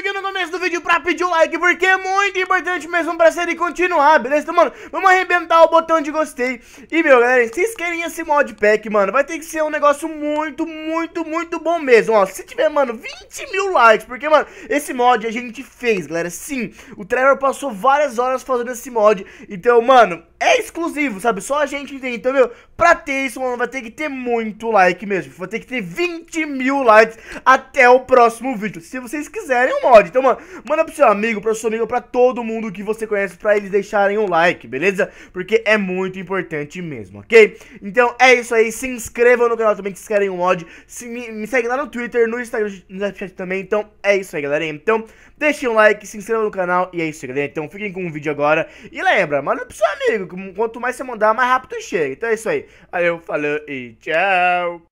aqui no começo do vídeo pra pedir o like, porque é muito importante mesmo pra série continuar, beleza? Então, mano, vamos arrebentar o botão de gostei. E, meu, galera, se vocês querem esse mod pack, mano, vai ter que ser um negócio muito, muito, muito bom mesmo, ó. Se tiver, mano, 20 mil likes, porque, mano, esse mod a gente fez, galera, sim. O Trevor passou várias horas fazendo esse mod, então, mano, é exclusivo, sabe? Só a gente tem, então, meu, pra ter isso, mano, vai ter que ter muito like mesmo. Vai ter que ter 20 mil likes até o próximo vídeo, se vocês quiserem é um mod. Então, mano, manda pro seu amigo, pro seu amigo, pra todo mundo que você conhece, pra eles deixarem um like, beleza? Porque é muito importante mesmo, ok? Então, é isso aí, se inscrevam no canal também, que vocês querem um mod. Se, me, me segue lá no Twitter, no Instagram, no Snapchat também, então, é isso aí, galera. Então, deixem um like, se inscrevam no canal, e é isso aí, galera. Então, fiquem com o vídeo agora. E lembra, manda pro seu amigo, quanto mais você mandar, mais rápido chega. Então é isso aí. Aí eu falo e tchau.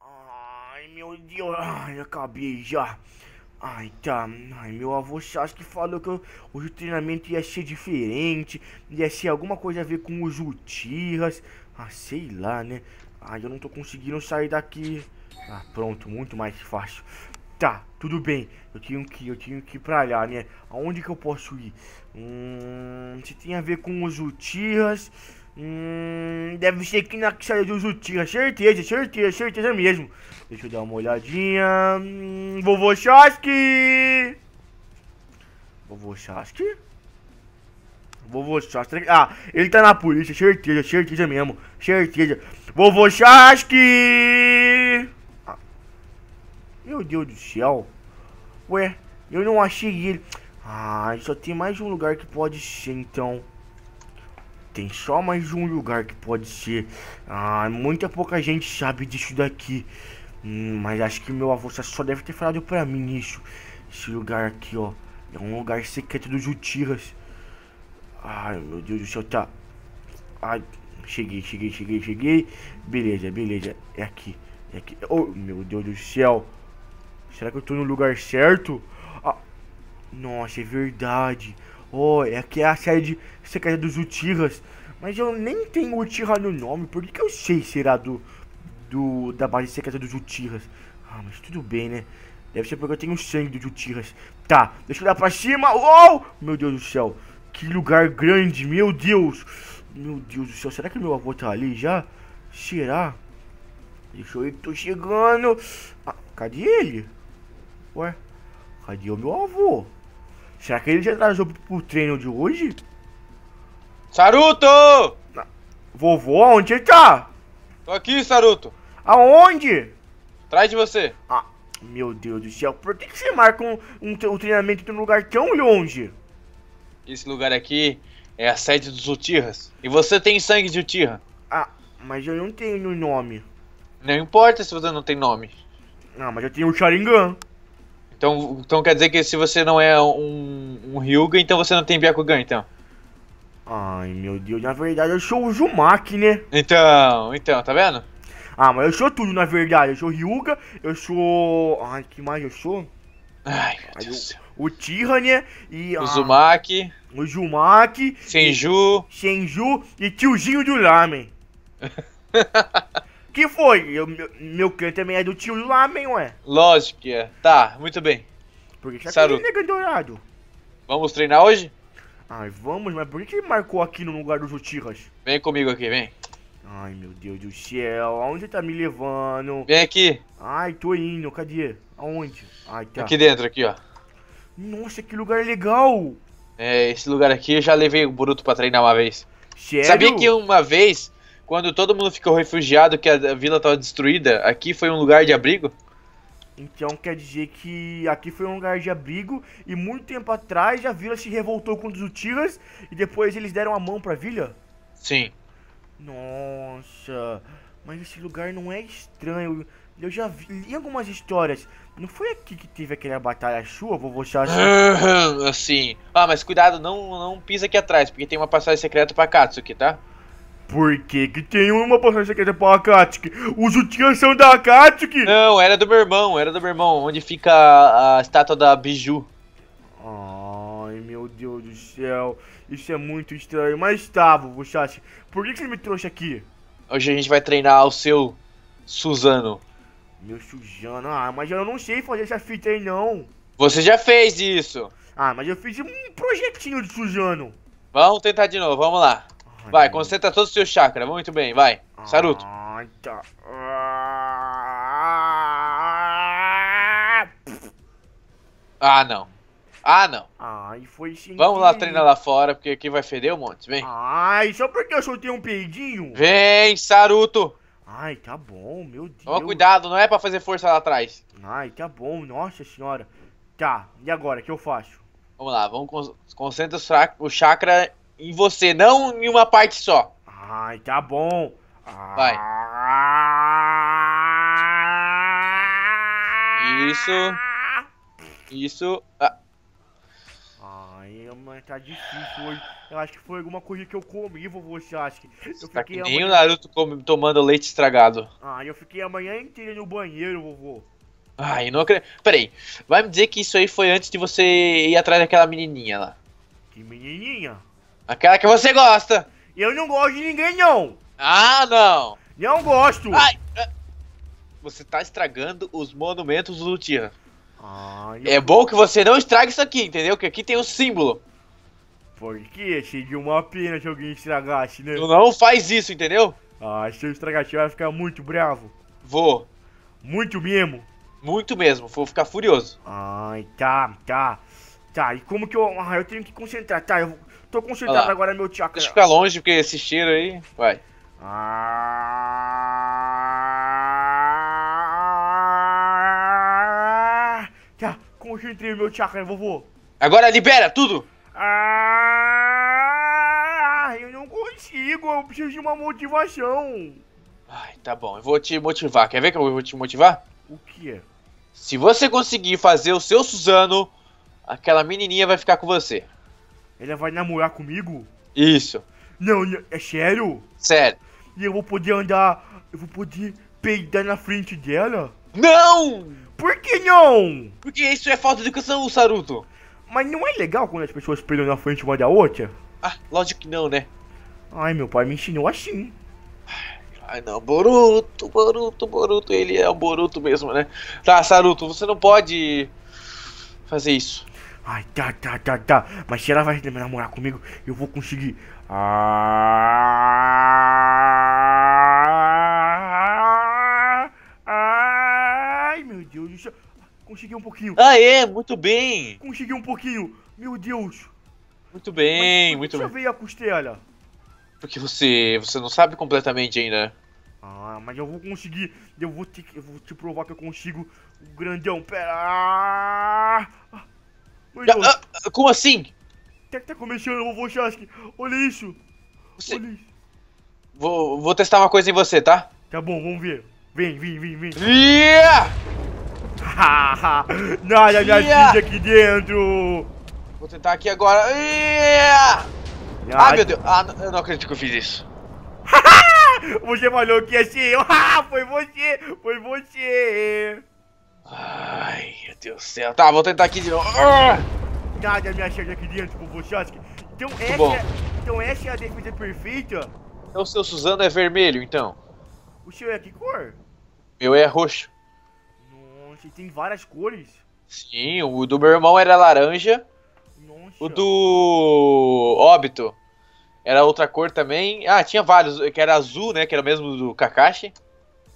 Ai, meu Deus. Ai, acabei já. Ai, tá. Ai, meu avô acho que falou que o treinamento ia ser diferente. Ia ser alguma coisa a ver com os Utirras. Ah, sei lá, né? Ai, eu não tô conseguindo sair daqui. Ah, pronto. Muito mais fácil. Tá, tudo bem. Eu tenho que, eu tenho que ir pra lá, né? Aonde que eu posso ir? Hum, se tem a ver com os Utihas. Hum, deve ser aqui na saída dos Utihas. Certeza, certeza, certeza mesmo. Deixa eu dar uma olhadinha. Hum, vovô Chasque! Vovô Chasque? Vovô Chasque. Ah, ele tá na polícia, certeza, certeza mesmo. Certeza. Vovô Chasque! Meu Deus do céu. Ué, eu não achei ele. Ah, só tem mais um lugar que pode ser, então. Tem só mais um lugar que pode ser. Ah, muita pouca gente sabe disso daqui. Hum, mas acho que meu avô só deve ter falado pra mim isso. Esse lugar aqui, ó. É um lugar secreto dos Utiras. Ai, meu Deus do céu, tá. Ai, cheguei, cheguei, cheguei, cheguei. Beleza, beleza. É aqui, é aqui. Oh, meu Deus do céu. Será que eu tô no lugar certo? Ah, nossa, é verdade. Oh, é aqui é a de secreta dos Uchihas. Mas eu nem tenho utira no nome. Por que, que eu sei será do, do da base secreta dos Uchihas? Ah, mas tudo bem, né? Deve ser porque eu tenho sangue dos Uchihas. Tá, deixa eu dar pra cima. Uou! Oh! Meu Deus do céu. Que lugar grande, meu Deus. Meu Deus do céu, será que meu avô tá ali já? Será? Deixa eu ir que tô chegando. Ah, cadê ele? Ué, cadê o meu avô? Será que ele já atrasou pro, pro treino de hoje? Saruto! Vovô, onde ele tá? Tô aqui, Saruto. Aonde? Atrás de você. Ah, meu Deus do céu. Por que, que você marca um, um, um treinamento num lugar tão longe? Esse lugar aqui é a sede dos Utirras. E você tem sangue de Utirra. Ah, mas eu não tenho nome. Não importa se você não tem nome. Ah, mas eu tenho o Sharingan. Então, então quer dizer que se você não é um, um Ryuga, então você não tem Byakugan, então. Ai, meu Deus, na verdade eu sou o Jumaki, né? Então, então, tá vendo? Ah, mas eu sou tudo, na verdade. Eu sou Ryuga, eu sou... Ai, que mais eu sou? Ai, meu Ai, Deus eu... O Tira, né? E, o ah, Zumaki. O Jumaki. Senju. E, Senju e tiozinho do Lamen. Que foi? Eu, meu, meu também é do tio Lamen, ué. Lógico que é. Tá, muito bem. Por que você nega dourado? Vamos treinar hoje? Ai, vamos, mas por que marcou aqui no lugar dos Utiras? Vem comigo aqui, vem. Ai, meu Deus do céu, aonde tá me levando? Vem aqui. Ai, tô indo, cadê? Aonde? Ai, tá. Aqui dentro, aqui, ó. Nossa, que lugar legal. É, esse lugar aqui eu já levei o Bruto pra treinar uma vez. Sério? Sabia que uma vez quando todo mundo ficou refugiado, que a vila estava destruída, aqui foi um lugar de abrigo? Então quer dizer que aqui foi um lugar de abrigo e muito tempo atrás a vila se revoltou contra os Utilas e depois eles deram a mão para a vila? Sim. Nossa, mas esse lugar não é estranho. Eu já vi, li algumas histórias. Não foi aqui que teve aquela batalha chua? vovô Chacha? assim. Ah, mas cuidado, não, não pisa aqui atrás, porque tem uma passagem secreta pra Katsuki, tá? Por que que tem uma poção secreta pra Akatsuki? Os sutiãs são da Akatsuki? Não, era do meu irmão, era do meu irmão, onde fica a, a estátua da Biju. Ai, meu Deus do céu, isso é muito estranho. Mas tá, Vuchachi, por que que você me trouxe aqui? Hoje a gente vai treinar o seu Suzano. Meu Suzano, ah, mas eu não sei fazer essa fita aí não. Você já fez isso. Ah, mas eu fiz um projetinho de Suzano. Vamos tentar de novo, vamos lá. Vai, concentra todo o seu chakra. Muito bem, vai. Saruto. Ah, não. Ah, não. Ai, foi sim. Vamos lá treinar lá fora, porque aqui vai feder um monte. Vem. Ai, só porque eu soltei um peidinho. Vem, Saruto. Ai, tá bom, meu Deus. Toma cuidado, não é pra fazer força lá atrás. Ai, tá bom, nossa senhora. Tá, e agora, o que eu faço? Vamos lá, vamos con concentra o chakra em você, não em uma parte só. Ai, tá bom. Vai. Isso. Isso. Ah. Ai, mas tá difícil hoje. Eu acho que foi alguma coisa que eu comi, vovô Que... Eu tá que nem amanhã... o Naruto come, tomando leite estragado. Ah, eu fiquei a manhã inteira no banheiro, vovô. Ai, não acredito. Peraí, vai me dizer que isso aí foi antes de você ir atrás daquela menininha lá. Que menininha? Aquela que você gosta. Eu não gosto de ninguém, não. Ah, não. Não gosto. Ai. Ah. Você tá estragando os monumentos do Tira. Ai, ah, É bom que você não estrague isso aqui, entendeu? Que aqui tem um símbolo. Porque De uma pena se alguém estragasse, né? Tu não faz isso, entendeu? Ah, se eu estragasse, eu vai ficar muito bravo. Vou. Muito mesmo? Muito mesmo, vou ficar furioso. Ai, tá, tá. Tá, e como que eu. Ah, eu tenho que concentrar, tá? Eu, Tô concentrado agora meu chakra. Deixa eu ficar longe, porque esse cheiro aí. Vai. Ah... Tá, concentrei meu chakra, vovô. Agora libera tudo! Ah, eu não consigo, eu preciso de uma motivação. Ai, tá bom, eu vou te motivar. Quer ver que eu vou te motivar? O que? Se você conseguir fazer o seu Suzano, aquela menininha vai ficar com você. Ela vai namorar comigo? Isso. Não, é sério? Sério. E eu vou poder andar. Eu vou poder peidar na frente dela? Não! Por que não? Porque isso é falta de educação, Saruto. Mas não é legal quando as pessoas peidam na frente uma da outra? Ah, lógico que não, né? Ai, meu pai me ensinou assim. Ai não, Boruto, Boruto, Boruto, ele é o Boruto mesmo, né? Tá, Saruto, você não pode fazer isso. Ai, tá, tá, tá, tá. Mas se ela vai namorar comigo, eu vou conseguir. Ah, ai, meu Deus do céu. Consegui um pouquinho. Ah, é, muito bem. Consegui um pouquinho. Meu Deus. Muito bem, Mas, muito bem. Deixa eu ver a costela. Porque você, você não sabe completamente ainda. Ah, mas eu vou conseguir. Eu vou te, eu vou te provar que eu consigo. O grandão, pera. Ah, ah, ah, como assim? O que é que tá começando, vovô Chasque? Olha isso! Você... Olha isso. Vou, vou testar uma coisa em você, tá? Tá bom, vamos ver. Vem, vem, vem, vem. Yeah! Nada me assiste aqui dentro! Vou tentar aqui agora. Yeah! Ah, meu Deus. Ah, eu não acredito que eu fiz isso. você falou que ia ser eu. Ah, foi você. Foi você. Ah. Ai, meu Deus do céu. Tá, vou tentar aqui de novo. Nada me achando aqui dentro, Bubuchowski. Tipo, então essa, é, então essa é a defesa perfeita? Então o seu Suzano é vermelho, então. O seu é que cor? Meu é roxo. Nossa, tem várias cores. Sim, o do meu irmão era laranja. Nossa. O do óbito era outra cor também. Ah, tinha vários, que era azul, né? Que era o mesmo do Kakashi.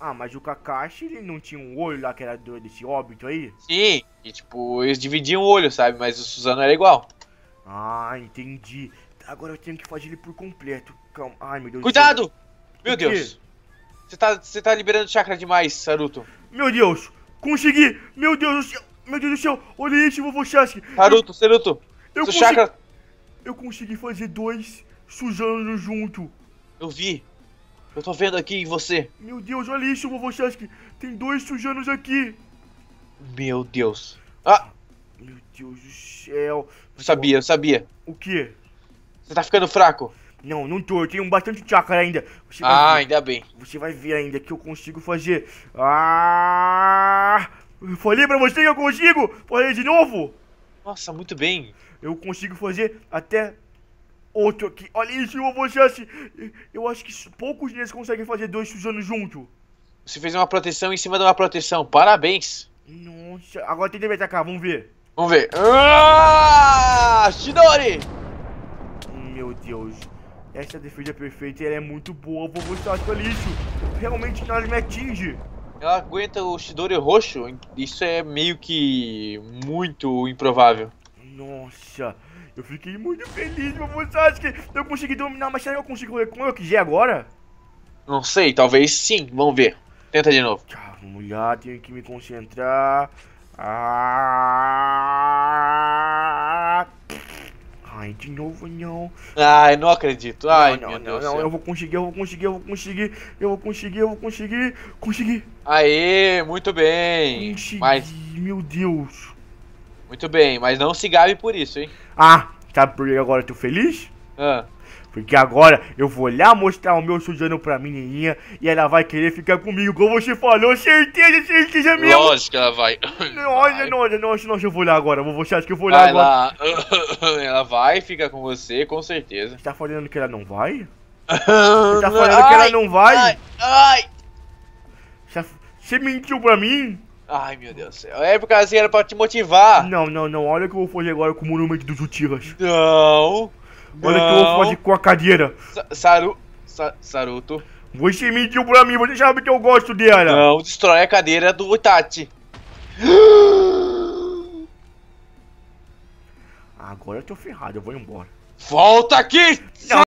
Ah, mas o Kakashi, ele não tinha um olho lá que era desse óbito aí? Sim, e tipo, eles dividiam o olho, sabe? Mas o Suzano era igual. Ah, entendi. Agora eu tenho que fazer ele por completo. Calma. Ai, meu Deus. Cuidado! Meu Deus. Você tá, você tá liberando chakra demais, Saruto. Meu Deus, consegui! Meu Deus do céu! Meu Deus do céu! Olha isso, vovô Sasuke! Saruto, eu, Saruto! Eu consegui... chakra... Eu consegui fazer dois Suzanos junto. Eu vi. Eu tô vendo aqui em você. Meu Deus, olha isso, Vovochaski. Tem dois sujanos aqui. Meu Deus. Ah! Meu Deus do céu. Eu sabia, eu sabia. O quê? Você tá ficando fraco. Não, não tô. Eu tenho bastante chakra ainda. Você ah, ainda bem. Você vai ver ainda que eu consigo fazer. Ah! Eu falei pra você que eu consigo! Falei de novo! Nossa, muito bem. Eu consigo fazer até outro aqui. Olha isso, eu vou chance. Assim. Eu acho que poucos deles conseguem fazer dois fusando junto. Você fez uma proteção em cima de uma proteção. Parabéns. Nossa, agora tem que atacar, vamos ver. Vamos ver. Ah, Shidori! Meu Deus. Essa defesa perfeita ela é muito boa. Vou mostrar pra lixo. Realmente nada me atinge. Ela aguenta o Shidori roxo? Isso é meio que muito improvável. Nossa. Eu fiquei muito feliz, meu que Eu consegui dominar, mas será que eu consigo ler com o que já agora? Não sei, talvez sim. Vamos ver. Tenta de novo. Tá, vamos lá, tenho que me concentrar. Ah... Ai, de novo não. Ai, não acredito. Ai, não, não, meu não, Deus. Não, eu vou conseguir, eu vou conseguir, eu vou conseguir, eu vou conseguir, eu vou conseguir, consegui. Aê, muito bem. Consegui, mas... meu Deus. Muito bem, mas não se gabe por isso, hein? Ah, sabe por que agora eu tô feliz? Ah. Porque agora eu vou lá mostrar o meu sujano pra menininha e ela vai querer ficar comigo, como você falou, certeza, certeza mesmo. Lógico que ela vai. Não, nossa, nossa, nossa, eu vou olhar agora, você acha que eu vou olhar vai agora? Lá. Ela vai ficar com você, com certeza. Você tá falando que ela não vai? Você tá falando ai, que ela não vai? Ai, ai. Você tá mentiu pra mim? Ai, meu Deus do céu. É porque assim era pra te motivar. Não, não, não. Olha o que eu vou fazer agora com o monumento dos Utiras. Não. Olha o que eu vou fazer com a cadeira. saru... Sa Saruto. Você mentiu pra mim, você sabe que eu gosto dela. Não, destrói a cadeira do Itachi. Agora eu tô ferrado, eu vou embora. Volta aqui! Não.